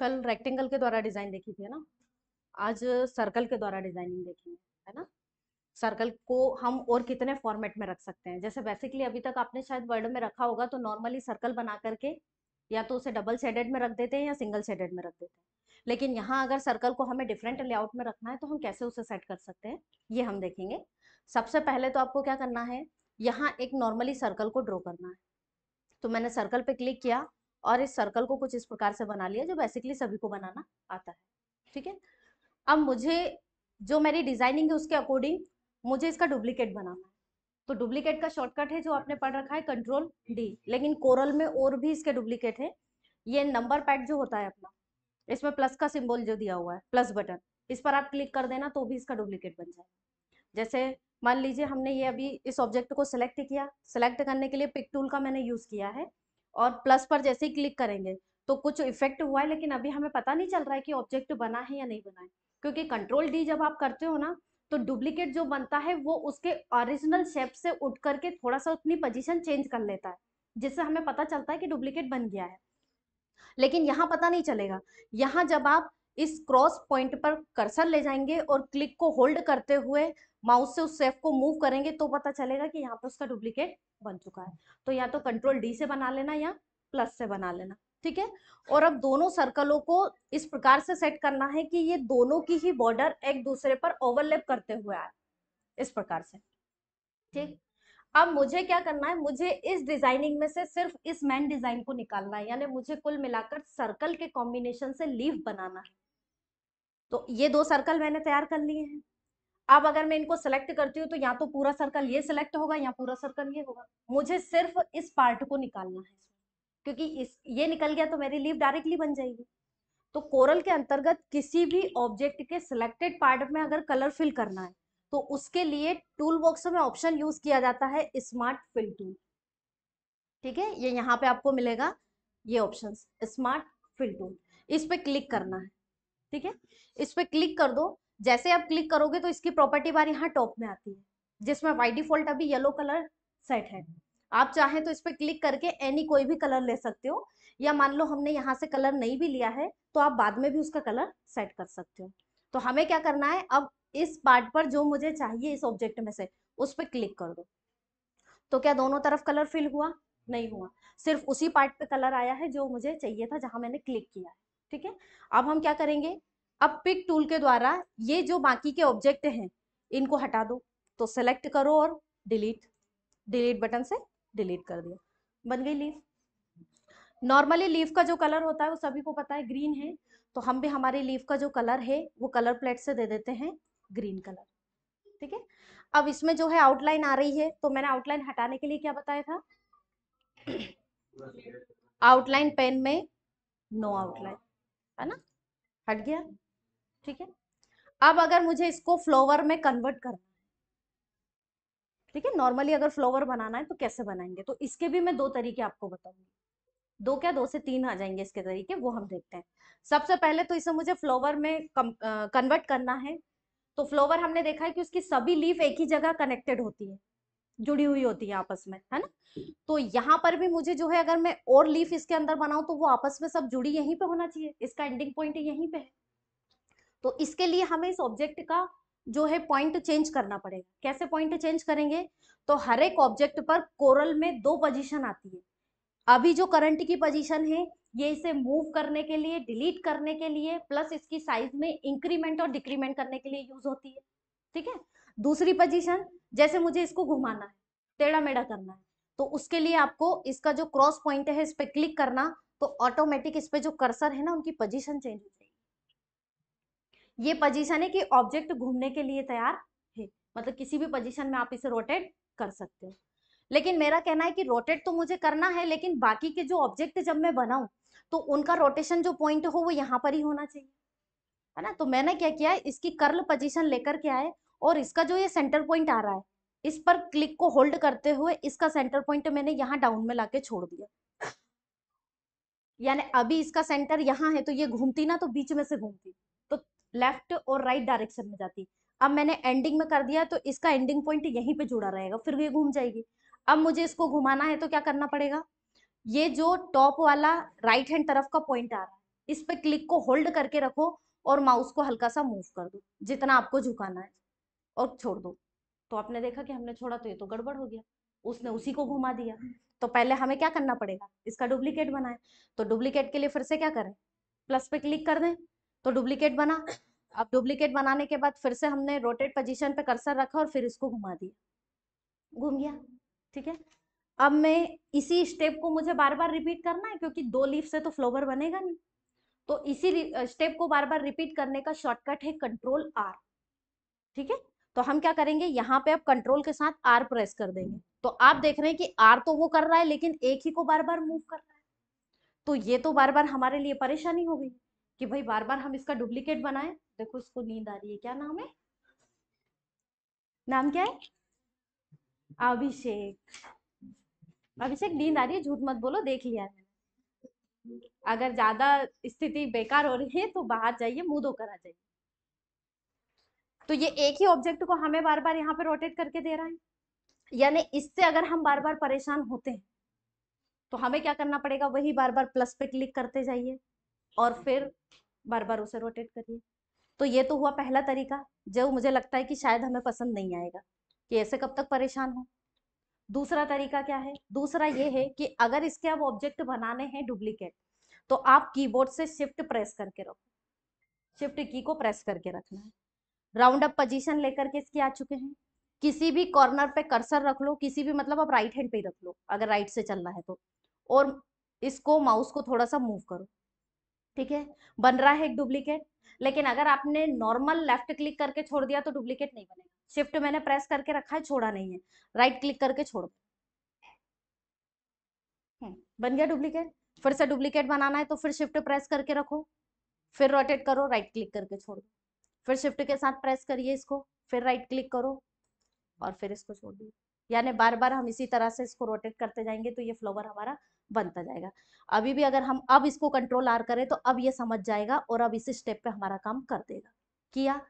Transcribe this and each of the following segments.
कल रेक्टेंगल के द्वारा डिजाइन देखी थी ना आज सर्कल के द्वारा डिजाइनिंग देखेंगे है ना सर्कल को हम और कितने फॉर्मेट में रख सकते हैं जैसे बेसिकली अभी तक आपने शायद वर्ड में रखा होगा तो नॉर्मली सर्कल बना करके या तो उसे डबल सेडेड में रख देते हैं या सिंगल सेडेड में रख देते हैं लेकिन यहाँ अगर सर्कल को हमें डिफरेंट लेआउट में रखना है तो हम कैसे उसे सेट कर सकते हैं ये हम देखेंगे सबसे पहले तो आपको क्या करना है यहाँ एक नॉर्मली सर्कल को ड्रॉ करना है तो मैंने सर्कल पे क्लिक किया और इस सर्कल को कुछ इस प्रकार से बना लिया जो बेसिकली सभी को बनाना आता है ठीक है अब मुझे जो मेरी डिजाइनिंग है उसके अकॉर्डिंग मुझे इसका डुप्लीकेट बनाना है तो डुप्लीकेट का शॉर्टकट है जो आपने पढ़ रखा है कंट्रोल डी लेकिन कोरल में और भी इसके डुप्लीकेट है ये नंबर पैड जो होता है अपना इसमें प्लस का सिंबल जो दिया हुआ है प्लस बटन इस पर आप क्लिक कर देना तो भी इसका डुप्लीकेट बन जाए जैसे मान लीजिए हमने ये अभी इस ऑब्जेक्ट को सिलेक्ट किया सिलेक्ट करने के लिए पिक टूल का मैंने यूज किया है और प्लस पर जैसे ही क्लिक करेंगे तो कुछ इफेक्ट हुआ है लेकिन अभी हमें पता नहीं चल रहा है कि ऑब्जेक्ट बना है या नहीं बना है क्योंकि कंट्रोल डी जब आप करते हो ना तो डुप्लीकेट जो बनता है वो उसके ओरिजिनल शेप से उठ करके थोड़ा सा अपनी पोजिशन चेंज कर लेता है जिससे हमें पता चलता है कि डुप्लीकेट बन गया है लेकिन यहाँ पता नहीं चलेगा यहाँ जब आप इस क्रॉस पॉइंट पर कर्सर ले जाएंगे और क्लिक को होल्ड करते हुए माउस से उस सेफ को मूव करेंगे तो पता चलेगा कि यहाँ पे उसका डुप्लीकेट बन चुका है तो या तो कंट्रोल डी से बना लेना या प्लस से बना लेना ठीक है और अब दोनों सर्कलों को इस प्रकार से सेट करना है कि ये दोनों की ही बॉर्डर एक दूसरे पर ओवरलेप करते हुए आए इस प्रकार से ठीक अब मुझे क्या करना है मुझे इस डिजाइनिंग में से सिर्फ इस मैन डिजाइन को निकालना है यानी मुझे कुल मिलाकर सर्कल के कॉम्बिनेशन से लीव बनाना है तो ये दो सर्कल मैंने तैयार कर लिए हैं अब अगर मैं इनको सेलेक्ट करती हूँ तो या तो पूरा सर्कल ये सिलेक्ट होगा या पूरा सर्कल ये होगा मुझे सिर्फ इस पार्ट को निकालना है क्योंकि इस ये निकल गया तो मेरी लीव डायरेक्टली बन जाएगी तो कोरल के अंतर्गत किसी भी ऑब्जेक्ट के सिलेक्टेड पार्ट में अगर कलर फिल करना है तो उसके लिए टूल बॉक्स में ऑप्शन यूज किया जाता है स्मार्ट फिल टूल ठीक है ये यहाँ पे आपको मिलेगा ये ऑप्शन स्मार्ट फिल टूल इस पर क्लिक करना है ठीक है इस पर क्लिक कर दो जैसे आप क्लिक करोगे तो इसकी प्रॉपर्टी बार यहाँ टॉप में आती है जिसमें वाई डिफॉल्ट अभी येलो कलर सेट है आप चाहें तो इस पर क्लिक करके एनी कोई भी कलर ले सकते हो या मान लो हमने यहाँ से कलर नहीं भी लिया है तो आप बाद में भी उसका कलर सेट कर सकते हो तो हमें क्या करना है अब इस पार्ट पर जो मुझे चाहिए इस ऑब्जेक्ट में से उस पर क्लिक कर दो तो क्या दोनों तरफ कलर फिल हुआ नहीं हुआ सिर्फ उसी पार्ट पे कलर आया है जो मुझे चाहिए था जहां मैंने क्लिक किया है ठीक है अब हम क्या करेंगे अब पिक टूल के द्वारा ये जो बाकी के ऑब्जेक्ट हैं इनको हटा दो तो सेलेक्ट करो और डिलीट डिलीट बटन से डिलीट कर दिया बन गई लीफ नॉर्मली लीफ का जो कलर होता है वो सभी को पता है ग्रीन है तो हम भी हमारी लीफ का जो कलर है वो कलर प्लेट से दे देते हैं ग्रीन कलर ठीक है अब इसमें जो है आउटलाइन आ रही है तो मैंने आउटलाइन हटाने के लिए क्या बताया था आउटलाइन पेन में नो आउटलाइन है ना हट गया ठीक है अब अगर मुझे इसको फ्लोवर में कन्वर्ट करना है ठीक है नॉर्मली अगर फ्लोवर बनाना है तो कैसे बनाएंगे तो इसके भी मैं दो तरीके आपको बताऊंगी दो क्या दो से तीन आ जाएंगे इसके तरीके वो हम देखते हैं सबसे पहले तो इसे मुझे फ्लोवर में कन्वर्ट करना है तो फ्लोवर हमने देखा है कि उसकी सभी लीफ एक ही जगह कनेक्टेड होती है जुड़ी हुई होती है आपस में है ना तो यहाँ पर भी मुझे जो है अगर मैं और लीफ इसके अंदर बनाऊं तो वो आपस में सब जुड़ी यहीं पे होना चाहिए इसका एंडिंग पॉइंट यहीं पे है तो इसके लिए हमें इस ऑब्जेक्ट का जो है पॉइंट चेंज करना पड़ेगा कैसे पॉइंट चेंज करेंगे तो हर एक ऑब्जेक्ट पर कोरल में दो पोजीशन आती है अभी जो करंट की पोजीशन है ये इसे मूव करने के लिए डिलीट करने के लिए प्लस इसकी साइज में इंक्रीमेंट और डिक्रीमेंट करने के लिए यूज होती है ठीक है दूसरी पोजीशन जैसे मुझे इसको घुमाना है टेढ़ा मेढ़ा करना है तो उसके लिए आपको इसका जो क्रॉस पॉइंट है इस पर क्लिक करना तो ऑटोमेटिक इस पर जो कर्सर है ना उनकी पोजिशन चेंज हो जाएगी ये पोजीशन है कि ऑब्जेक्ट घूमने के लिए तैयार है मतलब किसी भी पोजीशन में आप इसे रोटेट कर सकते हो लेकिन मेरा कहना है कि रोटेट तो मुझे करना है लेकिन बाकी के जो ऑब्जेक्ट जब मैं बनाऊं तो उनका रोटेशन जो पॉइंट हो वो यहाँ पर ही होना चाहिए है ना तो मैंने क्या किया है इसकी कर्ल पोजिशन लेकर के आए और इसका जो ये सेंटर पॉइंट आ रहा है इस पर क्लिक को होल्ड करते हुए इसका सेंटर पॉइंट मैंने यहाँ डाउन में लाके छोड़ दिया यानी अभी इसका सेंटर यहाँ है तो ये घूमती ना तो बीच में से घूमती लेफ्ट और राइट right डायरेक्शन में जाती है अब मैंने एंडिंग में कर दिया तो इसका एंडिंग पॉइंट यहीं पे जुड़ा रहेगा फिर ये घूम जाएगी अब मुझे इसको घुमाना है तो क्या करना पड़ेगा ये जो टॉप वाला राइट हैंड तरफ का पॉइंट आ रहा है इस पे क्लिक को होल्ड करके रखो और माउस को हल्का सा मूव कर दो जितना आपको झुकाना है और छोड़ दो तो आपने देखा कि हमने छोड़ा तो ये तो गड़बड़ हो गया उसने उसी को घुमा दिया तो पहले हमें क्या करना पड़ेगा इसका डुप्लीकेट बनाए तो डुप्लीकेट के लिए फिर से क्या करें प्लस पे क्लिक कर दें तो डुप्लीकेट बना अब डुप्लीकेट बनाने के बाद फिर से हमने रोटेट पोजिशन पे कर्सर रखा और फिर इसको घुमा दिया घूम गया ठीक है अब मैं इसी स्टेप को मुझे बार बार रिपीट करना है क्योंकि दो लीफ से तो फ्लोवर बनेगा नहीं तो इसी स्टेप को बार बार रिपीट करने का शॉर्टकट है कंट्रोल आर ठीक है तो हम क्या करेंगे यहाँ पे आप कंट्रोल के साथ आर प्रेस कर देंगे तो आप देख रहे हैं कि आर तो वो कर रहा है लेकिन एक ही को बार बार मूव कर रहा है तो ये तो बार बार हमारे लिए परेशानी हो गई कि भाई बार बार हम इसका डुप्लीकेट बनाएं देखो उसको नींद आ रही है क्या नाम है नाम क्या है अभिषेक अभिषेक नींद आ रही है झूठ मत बोलो देख लिया है अगर ज्यादा स्थिति बेकार हो रही है तो बाहर जाइए मुंह धोकर आ जाइए तो ये एक ही ऑब्जेक्ट को हमें बार बार यहाँ पे रोटेट करके दे रहा है यानी इससे अगर हम बार बार परेशान होते हैं तो हमें क्या करना पड़ेगा वही बार बार प्लस पे क्लिक करते जाइए और फिर बार बार उसे रोटेट करिए तो ये तो हुआ पहला तरीका जब मुझे लगता है कि शायद हमें पसंद नहीं आएगा कि ऐसे कब तक परेशान हो दूसरा तरीका क्या है दूसरा ये है कि अगर इसके अब ऑब्जेक्ट बनाने हैं डुप्लीकेट तो आप कीबोर्ड से शिफ्ट प्रेस करके रखो शिफ्ट की को प्रेस करके रखना है राउंड अप पोजीशन लेकर के इसके आ चुके हैं किसी भी कॉर्नर पे कर्सर रख लो किसी भी मतलब आप राइट हैंड पे रख लो अगर राइट से चलना है तो और इसको माउस को थोड़ा सा मूव करो ठीक है बन रहा है एक डुप्लीकेट लेकिन अगर आपने नॉर्मल लेफ्ट क्लिक करके छोड़ दिया तो डुप्लीकेट नहीं बनेगा शिफ्ट मैंने प्रेस करके रखा है छोड़ा नहीं है राइट क्लिक करके छोड़ हम्म, बन गया डुप्लीकेट फिर से डुप्लीकेट बनाना है तो फिर शिफ्ट प्रेस करके रखो फिर रोटेट करो राइट क्लिक करके छोड़ दो फिर शिफ्ट के साथ प्रेस करिए इसको फिर राइट क्लिक करो और फिर इसको छोड़ दीजिए यानी बार बार हम इसी तरह से इसको रोटेट करते जाएंगे तो ये फ्लावर हमारा बनता जाएगा अभी भी अगर हम अब इसको कंट्रोल आर करें तो अब ये समझ जाएगा और अब इसी स्टेप पे हमारा काम कर देगा किया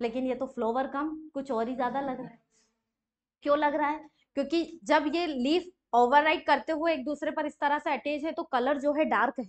लेकिन ये तो फ्लोवर कम कुछ और ही ज्यादा लग रहा है क्यों लग रहा है क्योंकि जब ये लीफ ओवरराइट करते हुए एक दूसरे पर इस तरह से अटैच है तो कलर जो है डार्क है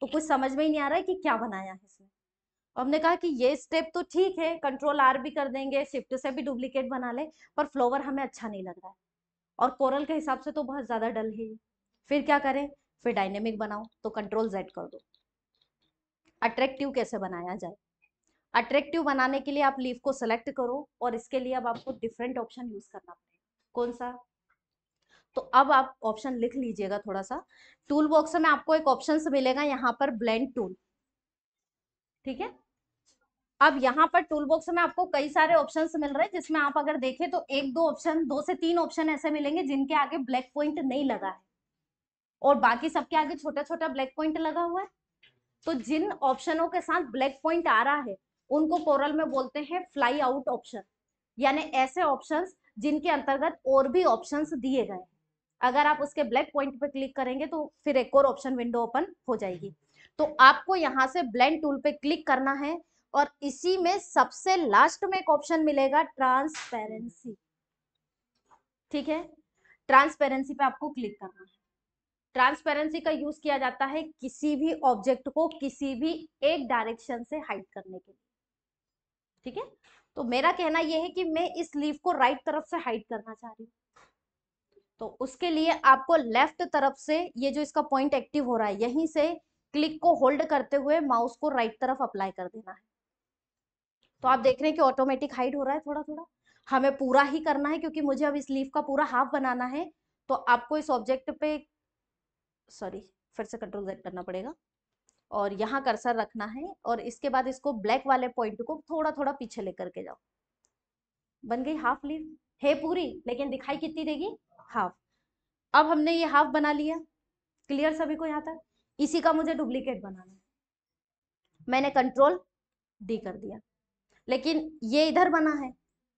तो कुछ समझ में ही नहीं आ रहा है कि क्या बनाया है इसमें हमने कहा कि ये स्टेप तो ठीक है कंट्रोल आर भी कर देंगे शिफ्ट से भी डुप्लीकेट बना ले पर फ्लोवर हमें अच्छा नहीं लग रहा है और कोरल के हिसाब से तो बहुत ज्यादा डल है फिर क्या करें फिर डायनेमिक बनाओ तो कंट्रोल जेड कर दो अट्रैक्टिव कैसे बनाया जाए अट्रैक्टिव बनाने के लिए आप लीफ को सेलेक्ट करो और इसके लिए अब आपको डिफरेंट ऑप्शन यूज करना पड़ेगा कौन सा तो अब आप ऑप्शन लिख लीजिएगा थोड़ा सा टूल बॉक्स में आपको एक ऑप्शन मिलेगा यहाँ पर ब्लेंड टूल ठीक है अब यहाँ पर टूल बॉक्स में आपको कई सारे ऑप्शन मिल रहे हैं जिसमें आप अगर देखें तो एक दो ऑप्शन दो से तीन ऑप्शन ऐसे मिलेंगे जिनके आगे ब्लैक पॉइंट नहीं लगा है और बाकी सबके आगे छोटा छोटा ब्लैक पॉइंट लगा हुआ है तो जिन ऑप्शनों के साथ ब्लैक पॉइंट आ रहा है उनको कोरल में बोलते हैं फ्लाई आउट ऑप्शन यानी ऐसे ऑप्शंस जिनके अंतर्गत और भी ऑप्शंस दिए गए अगर आप उसके ब्लैक पॉइंट पर क्लिक करेंगे तो फिर एक और ऑप्शन विंडो ओपन हो जाएगी तो आपको यहाँ से ब्लेंड टूल पे क्लिक करना है और इसी में सबसे लास्ट में एक ऑप्शन मिलेगा ट्रांसपेरेंसी ठीक है ट्रांसपेरेंसी पे आपको क्लिक करना है ट्रांसपेरेंसी का यूज किया जाता है किसी भी ऑब्जेक्ट को किसी भी एक डायरेक्शन से हाइड करने के लिए ठीक है तो मेरा कहना यह है कि मैं इस लीफ को राइट right तरफ से हाइड करना चाह रही हूँ तो उसके लिए आपको लेफ्ट तरफ से ये जो इसका पॉइंट एक्टिव हो रहा है यहीं से क्लिक को होल्ड करते हुए माउस को राइट तरफ अप्लाई कर देना है तो आप देख रहे हैं कि ऑटोमेटिक हाइड हो रहा है थोड़ा थोड़ा हमें पूरा ही करना है क्योंकि मुझे अब इस लीफ का पूरा हाफ बनाना है तो आपको इस ऑब्जेक्ट पे सॉरी फिर से कंट्रोल जेड करना पड़ेगा और यहाँ कर्सर रखना है और इसके बाद इसको ब्लैक वाले पॉइंट को थोड़ा थोड़ा पीछे लेकर के जाओ बन गई हाफ लीव है पूरी लेकिन दिखाई कितनी देगी हाफ अब हमने ये हाफ बना लिया क्लियर सभी को यहाँ तक इसी का मुझे डुप्लीकेट बनाना है मैंने कंट्रोल डी कर दिया लेकिन ये इधर बना है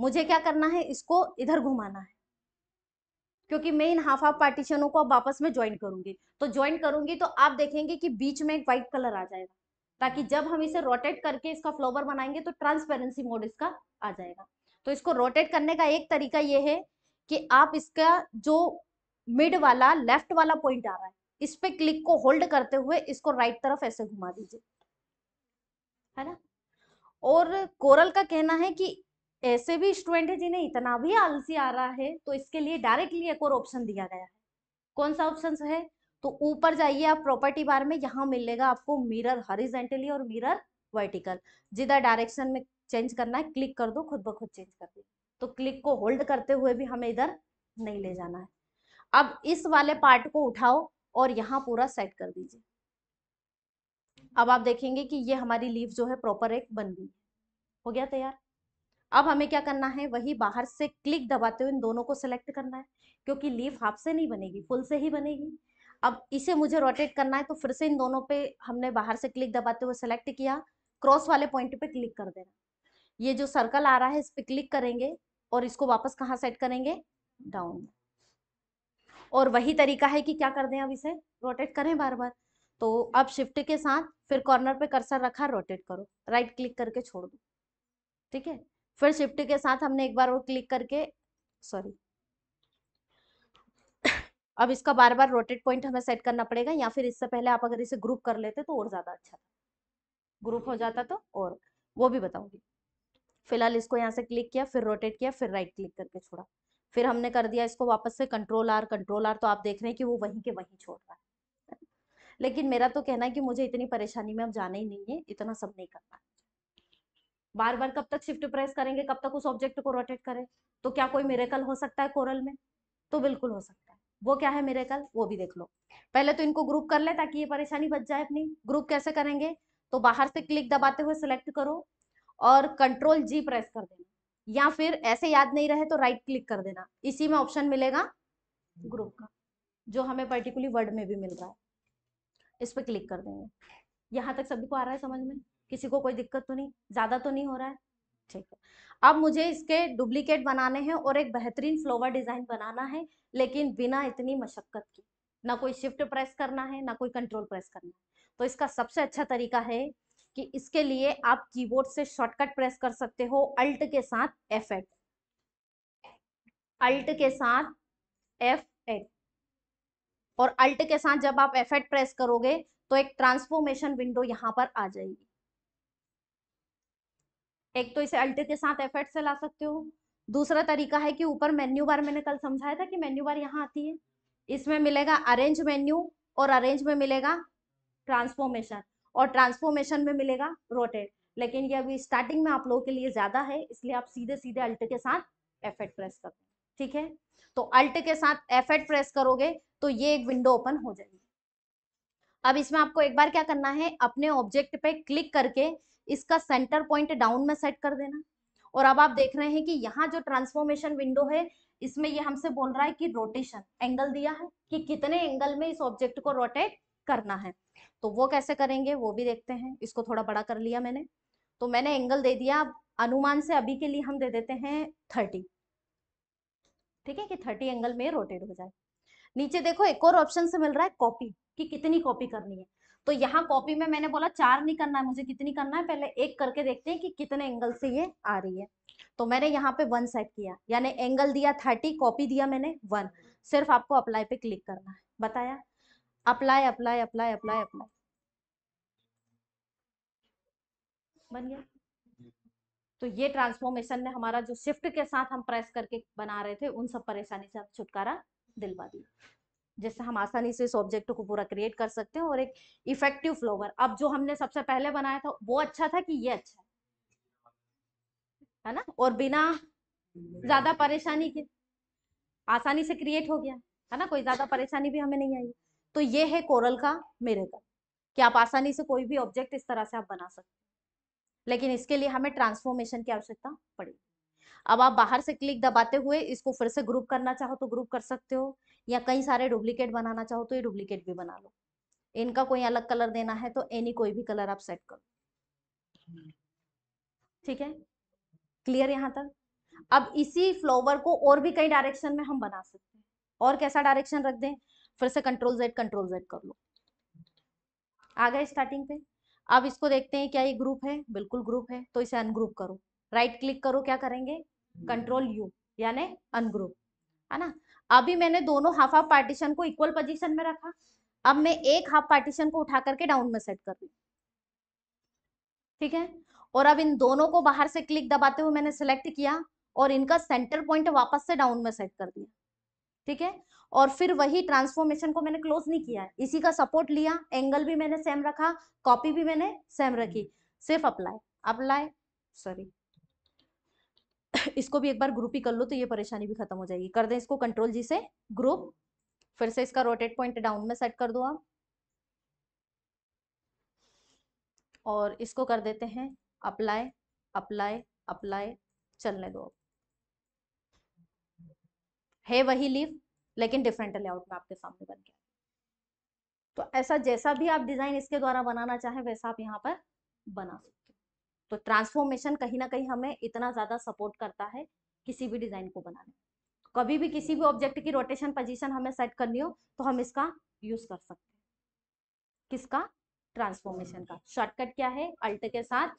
मुझे क्या करना है इसको इधर घुमाना है क्योंकि मैं इन हाफ हाफ पार्टीशनों को अब आपस में ज्वाइन करूंगी तो ज्वाइन करूंगी तो आप देखेंगे कि बीच में एक व्हाइट कलर आ जाएगा ताकि हाँ। जब हम इसे रोटेट करके इसका फ्लोवर बनाएंगे तो ट्रांसपेरेंसी मोड इसका आ जाएगा तो इसको रोटेट करने का एक तरीका यह है कि आप इसका जो मिड वाला लेफ्ट वाला पॉइंट आ रहा है इस पे क्लिक को होल्ड करते हुए इसको राइट तरफ ऐसे घुमा दीजिए है ना और कोरल का कहना है कि ऐसे भी स्टूडेंट है जिन्हें इतना भी आलसी आ रहा है तो इसके लिए डायरेक्टली एक और ऑप्शन दिया गया है कौन सा ऑप्शन है तो ऊपर जाइए आप प्रॉपर्टी बार में यहाँ मिलेगा आपको मिरर हरिजेंटली और मिरर वर्टिकल जिधर डायरेक्शन में चेंज करना है क्लिक कर दो खुद ब खुद चेंज कर दो तो क्लिक को होल्ड करते हुए भी हमें इधर नहीं ले जाना है अब इस वाले पार्ट को उठाओ और यहाँ पूरा सेट कर दीजिए अब आप देखेंगे कि ये हमारी लीव जो है प्रॉपर एक बन गई हो गया तैयार अब हमें क्या करना है वही बाहर से क्लिक दबाते हुए इन दोनों को सिलेक्ट करना है क्योंकि लीफ हाफ से नहीं बनेगी फुल से ही बनेगी अब इसे मुझे रोटेट करना है तो फिर से इन दोनों पे हमने बाहर से क्लिक दबाते हुए सेलेक्ट किया क्रॉस वाले पॉइंट पे क्लिक कर देना ये जो सर्कल आ रहा है इस पर क्लिक करेंगे और इसको वापस कहाँ सेट करेंगे डाउन और वही तरीका है कि क्या कर दें अब इसे रोटेट करें बार बार तो अब शिफ्ट के साथ फिर कॉर्नर पे कर्सर रखा रोटेट करो राइट क्लिक करके छोड़ दो ठीक है फिर शिफ्ट के साथ हमने एक बार और क्लिक करके सॉरी अब इसका बार बार रोटेट पॉइंट हमें सेट करना पड़ेगा या फिर इससे पहले आप अगर इसे ग्रुप कर लेते तो और ज़्यादा अच्छा ग्रुप हो जाता तो और वो भी बताऊंगी फिलहाल इसको यहाँ से क्लिक किया फिर रोटेट किया फिर राइट क्लिक करके छोड़ा फिर हमने कर दिया इसको वापस से कंट्रोल आर कंट्रोल आर तो आप देख रहे हैं कि वो वहीं के वहीं छोड़ रहा है लेकिन मेरा तो कहना है कि मुझे इतनी परेशानी में अब जाना ही नहीं है इतना सब नहीं करना बार बार कब तक शिफ्ट प्रेस करेंगे कब तक उस ऑब्जेक्ट को रोटेट करें तो क्या कोई मेरेकल हो सकता है कोरल में तो बिल्कुल हो सकता है वो क्या है मेरेकल वो भी देख लो पहले तो इनको ग्रुप कर ले ताकि ये परेशानी बच जाए अपनी ग्रुप कैसे करेंगे तो बाहर से क्लिक दबाते हुए सिलेक्ट करो और कंट्रोल जी प्रेस कर देना या फिर ऐसे याद नहीं रहे तो राइट क्लिक कर देना इसी में ऑप्शन मिलेगा ग्रुप का जो हमें पर्टिकुलर वर्ड में भी मिल रहा है इस पर क्लिक कर देंगे यहाँ तक सभी को आ रहा है समझ में किसी को कोई दिक्कत तो नहीं ज़्यादा तो नहीं हो रहा है ठीक है अब मुझे इसके डुप्लीकेट बनाने हैं और एक बेहतरीन फ्लोवर डिज़ाइन बनाना है लेकिन बिना इतनी मशक्क़त की ना कोई शिफ्ट प्रेस करना है ना कोई कंट्रोल प्रेस करना है तो इसका सबसे अच्छा तरीका है कि इसके लिए आप कीबोर्ड से शॉर्टकट प्रेस कर सकते हो अल्ट के साथ एफ एट अल्ट के साथ एफ एट और अल्ट के साथ जब आप एफ एट प्रेस करोगे तो एक ट्रांसफॉर्मेशन विंडो यहां पर आ जाएगी एक तो इसे अल्टे के साथ एफर्ट से ला सकते हो दूसरा तरीका है कि ऊपर मेन्यू बार मैंने कल समझाया था कि मेन्यू बार यहाँ आती है इसमें मिलेगा अरेंज मेन्यू और अरेंज में मिलेगा ट्रांसफॉर्मेशन और ट्रांसफॉर्मेशन में मिलेगा रोटेट लेकिन ये अभी स्टार्टिंग में आप लोगों के लिए ज्यादा है इसलिए आप सीधे सीधे अल्ट के साथ एफ प्रेस करो ठीक है तो अल्ट के साथ एफ प्रेस करोगे तो ये एक विंडो ओपन हो जाएगी अब इसमें आपको एक बार क्या करना है अपने ऑब्जेक्ट पे क्लिक करके इसका सेंटर पॉइंट डाउन में सेट कर देना और अब आप देख रहे हैं कि यहाँ जो ट्रांसफॉर्मेशन विंडो है इसमें ये हमसे बोल रहा है कि रोटेशन एंगल दिया है कि कितने एंगल में इस ऑब्जेक्ट को रोटेट करना है तो वो कैसे करेंगे वो भी देखते हैं इसको थोड़ा बड़ा कर लिया मैंने तो मैंने एंगल दे दिया अनुमान से अभी के लिए हम दे देते हैं थर्टी ठीक है कि थर्टी एंगल में रोटेट हो जाए नीचे देखो एक और ऑप्शन से मिल रहा है कॉपी कि कितनी कॉपी करनी है तो यहाँ कॉपी में मैंने बोला चार नहीं करना है मुझे कितनी करना है पहले एक करके देखते हैं कि कितने एंगल से ये आ रही है तो मैंने यहाँ पे वन सेट किया यानी एंगल दिया थर्टी कॉपी दिया मैंने वन सिर्फ आपको अप्लाई पे क्लिक करना है बताया apply apply apply apply apply बन गया तो ये ट्रांसफॉर्मेशन ने हमारा जो शिफ्ट के साथ हम प्रेस करके बना रहे थे उन सब परेशानी से आप छुटकारा दिलवा दिया जिससे हम आसानी से इस ऑब्जेक्ट को पूरा क्रिएट कर सकते हैं और एक इफेक्टिव फ्लोवर अब जो हमने सबसे पहले बनाया था वो अच्छा था कि ये अच्छा है है ना और बिना ज्यादा परेशानी के आसानी से क्रिएट हो गया है ना कोई ज्यादा परेशानी भी हमें नहीं आई तो ये है कोरल का मेरे मेरेकल कि आप आसानी से कोई भी ऑब्जेक्ट इस तरह से आप बना सकते लेकिन इसके लिए हमें ट्रांसफॉर्मेशन की आवश्यकता पड़ेगी अब आप बाहर से क्लिक दबाते हुए इसको फिर से ग्रुप करना चाहो तो ग्रुप कर सकते हो या कई सारे डुप्लीकेट बनाना चाहो तो ये डुप्लीकेट भी बना लो इनका कोई अलग कलर देना है तो एनी कोई भी कलर आप सेट करो हम्म। ठीक है क्लियर यहाँ तक अब इसी फ्लोवर को और भी कई डायरेक्शन में हम बना सकते हैं और कैसा डायरेक्शन रख दें फिर से कंट्रोल जेड कंट्रोल जेड कर लो आ गए स्टार्टिंग पे अब इसको देखते हैं क्या ये ग्रुप है बिल्कुल ग्रुप है तो इसे अनग्रुप करो राइट क्लिक करो क्या करेंगे कंट्रोल यू यानी अनग्रुप है ना अभी मैंने दोनों हाफ हाफ पार्टीशन को इक्वल पोजीशन में रखा अब मैं एक हाफ पार्टीशन को उठा करके डाउन में सेट कर रही ठीक है और अब इन दोनों को बाहर से क्लिक दबाते हुए मैंने सिलेक्ट किया और इनका सेंटर पॉइंट वापस से डाउन में सेट कर दिया ठीक है और फिर वही ट्रांसफॉर्मेशन को मैंने क्लोज नहीं किया इसी का सपोर्ट लिया एंगल भी मैंने सेम रखा कॉपी भी मैंने सेम रखी सिर्फ अप्लाई अप्लाई सॉरी इसको भी एक बार ग्रुप ही कर लो तो ये परेशानी भी खत्म हो जाएगी कर दें इसको कंट्रोल जी से ग्रुप फिर से इसका रोटेट पॉइंट डाउन में सेट कर दो आप और इसको कर देते हैं अप्लाई अप्लाई अप्लाई चलने दो है वही लीव लेकिन डिफरेंट लेआउट में आपके सामने बन गया तो ऐसा जैसा भी आप डिज़ाइन इसके द्वारा बनाना चाहें वैसा आप यहाँ पर बना सकते तो ट्रांसफॉर्मेशन कहीं ना कहीं हमें इतना ज़्यादा सपोर्ट करता है किसी भी डिज़ाइन को बनाने कभी भी किसी भी ऑब्जेक्ट की रोटेशन पोजिशन हमें सेट करनी हो तो हम इसका यूज कर सकते हैं किसका ट्रांसफॉर्मेशन का शॉर्टकट क्या है अल्ट के साथ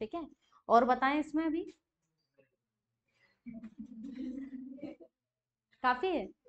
ठीक है और बताएं इसमें अभी काफी है